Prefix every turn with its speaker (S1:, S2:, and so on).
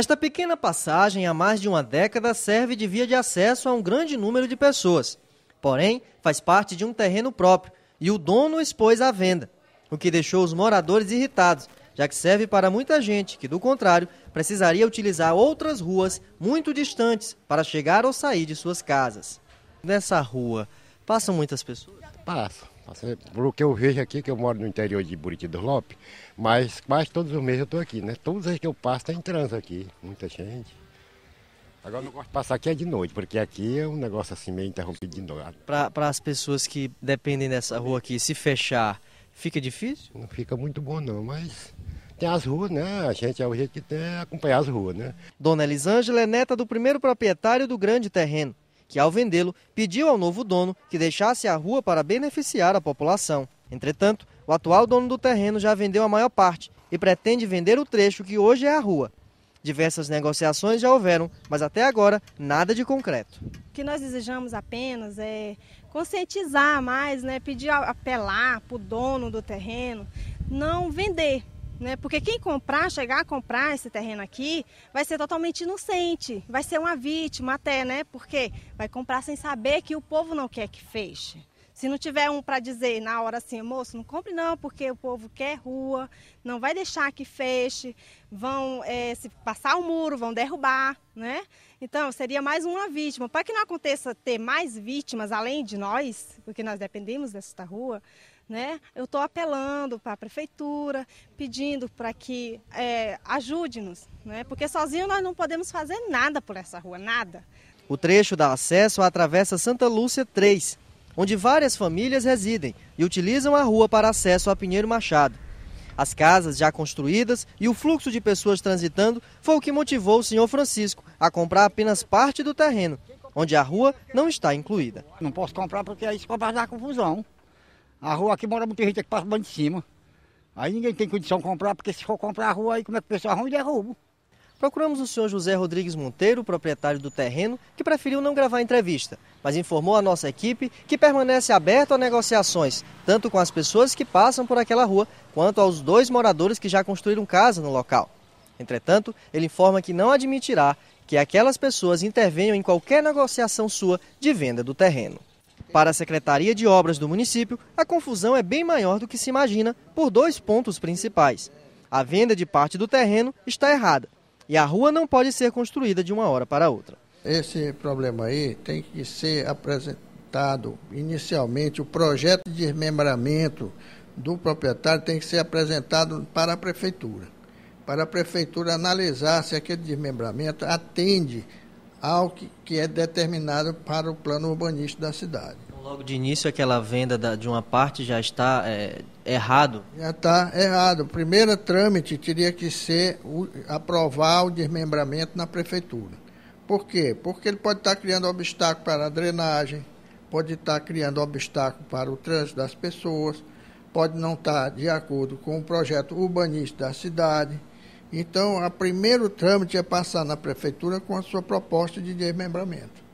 S1: Esta pequena passagem há mais de uma década serve de via de acesso a um grande número de pessoas. Porém, faz parte de um terreno próprio e o dono expôs à venda, o que deixou os moradores irritados, já que serve para muita gente que, do contrário, precisaria utilizar outras ruas muito distantes para chegar ou sair de suas casas.
S2: Nessa rua, passam muitas pessoas? Assim, pelo que eu vejo aqui, que eu moro no interior de Buriti dos Lopes, mas quase todos os meses eu estou aqui, né? Todos os que eu passo tem tá trânsito aqui, muita gente. Agora eu não gosto de passar aqui é de noite, porque aqui é um negócio assim meio interrompido de noite.
S1: Para as pessoas que dependem dessa rua aqui, se fechar, fica difícil?
S2: Não fica muito bom não, mas tem as ruas, né? A gente é o jeito que tem é acompanhar
S1: as ruas, né? Dona Elisângela é neta do primeiro proprietário do grande terreno que, ao vendê-lo, pediu ao novo dono que deixasse a rua para beneficiar a população. Entretanto, o atual dono do terreno já vendeu a maior parte e pretende vender o trecho que hoje é a rua. Diversas negociações já houveram, mas até agora nada de concreto. O
S3: que nós desejamos apenas é conscientizar mais, né, pedir apelar para o dono do terreno não vender, né? Porque quem comprar, chegar a comprar esse terreno aqui, vai ser totalmente inocente, vai ser uma vítima até, né? Porque vai comprar sem saber que o povo não quer que feche. Se não tiver um para dizer na hora assim, moço, não compre não, porque o povo quer rua, não vai deixar que feche, vão é, se passar o muro, vão derrubar, né? Então seria mais uma vítima. Para que não aconteça ter mais vítimas além de nós, porque nós dependemos dessa rua, né? Eu estou apelando para a prefeitura, pedindo para que é, ajude-nos, né? porque sozinho nós não podemos fazer nada por essa rua, nada.
S1: O trecho dá acesso à Travessa Santa Lúcia 3, onde várias famílias residem e utilizam a rua para acesso a Pinheiro Machado. As casas já construídas e o fluxo de pessoas transitando foi o que motivou o senhor Francisco a comprar apenas parte do terreno, onde a rua não está incluída. Não posso comprar porque aí isso pode dar confusão. A rua aqui mora muita gente aqui é passa banho de cima. Aí ninguém tem condição de comprar, porque se for comprar a rua aí, como é que o pessoal arruma e derruba? Procuramos o senhor José Rodrigues Monteiro, proprietário do terreno, que preferiu não gravar a entrevista, mas informou a nossa equipe que permanece aberto a negociações, tanto com as pessoas que passam por aquela rua, quanto aos dois moradores que já construíram casa no local. Entretanto, ele informa que não admitirá que aquelas pessoas intervenham em qualquer negociação sua de venda do terreno. Para a Secretaria de Obras do município, a confusão é bem maior do que se imagina por dois pontos principais. A venda de parte do terreno está errada e
S2: a rua não pode ser construída de uma hora para outra. Esse problema aí tem que ser apresentado inicialmente, o projeto de desmembramento do proprietário tem que ser apresentado para a prefeitura, para a prefeitura analisar se aquele desmembramento atende ao que, que é determinado para o plano urbanístico da cidade.
S1: Então, logo de início, aquela venda da, de uma parte já está é,
S2: errado? Já está errado. O primeiro trâmite teria que ser o, aprovar o desmembramento na prefeitura. Por quê? Porque ele pode estar criando obstáculo para a drenagem, pode estar criando obstáculo para o trânsito das pessoas, pode não estar de acordo com o projeto urbanístico da cidade então, o primeiro trâmite é passar na prefeitura com a sua proposta de desmembramento.